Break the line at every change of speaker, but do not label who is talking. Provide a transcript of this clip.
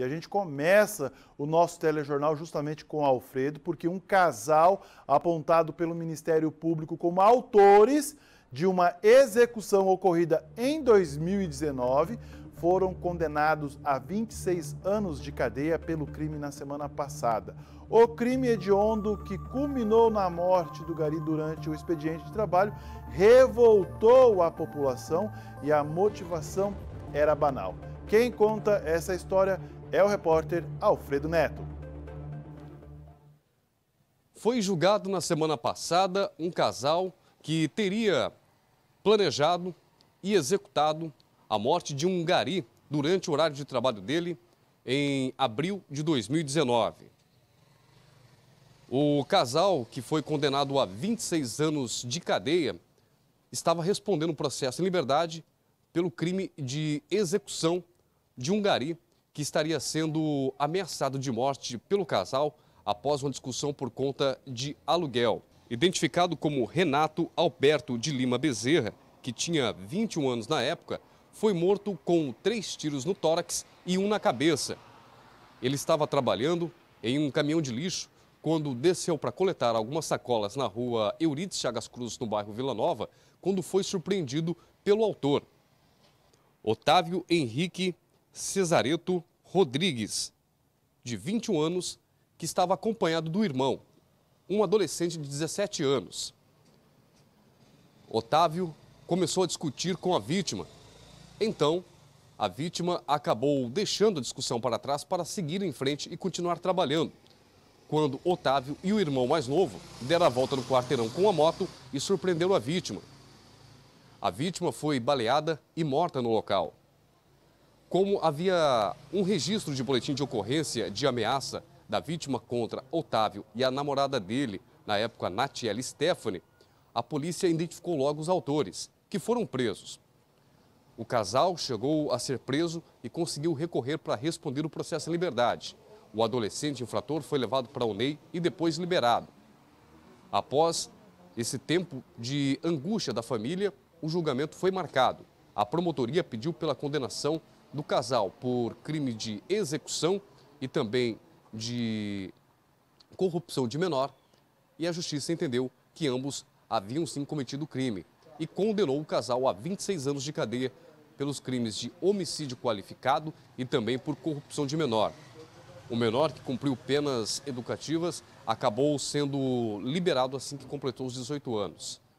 E a gente começa o nosso telejornal justamente com Alfredo, porque um casal apontado pelo Ministério Público como autores de uma execução ocorrida em 2019 foram condenados a 26 anos de cadeia pelo crime na semana passada. O crime hediondo que culminou na morte do Gari durante o expediente de trabalho revoltou a população e a motivação era banal. Quem conta essa história é o repórter Alfredo Neto. Foi
julgado na semana passada um casal que teria planejado e executado a morte de um gari durante o horário de trabalho dele em abril de 2019. O casal, que foi condenado a 26 anos de cadeia, estava respondendo um processo em liberdade pelo crime de execução de um gari que estaria sendo ameaçado de morte pelo casal após uma discussão por conta de aluguel. Identificado como Renato Alberto de Lima Bezerra, que tinha 21 anos na época, foi morto com três tiros no tórax e um na cabeça. Ele estava trabalhando em um caminhão de lixo quando desceu para coletar algumas sacolas na rua Eurides Chagas Cruz, no bairro Vila Nova, quando foi surpreendido pelo autor. Otávio Henrique Cesareto Rodrigues, de 21 anos, que estava acompanhado do irmão, um adolescente de 17 anos. Otávio começou a discutir com a vítima. Então, a vítima acabou deixando a discussão para trás para seguir em frente e continuar trabalhando. Quando Otávio e o irmão mais novo deram a volta no quarteirão com a moto e surpreenderam a vítima. A vítima foi baleada e morta no local. Como havia um registro de boletim de ocorrência de ameaça da vítima contra Otávio e a namorada dele, na época Natiele Stephanie, a polícia identificou logo os autores, que foram presos. O casal chegou a ser preso e conseguiu recorrer para responder o processo em liberdade. O adolescente infrator foi levado para o NEI e depois liberado. Após esse tempo de angústia da família, o julgamento foi marcado. A promotoria pediu pela condenação do casal por crime de execução e também de corrupção de menor e a justiça entendeu que ambos haviam sim cometido crime e condenou o casal a 26 anos de cadeia pelos crimes de homicídio qualificado e também por corrupção de menor. O menor, que cumpriu penas educativas, acabou sendo liberado assim que completou os 18 anos.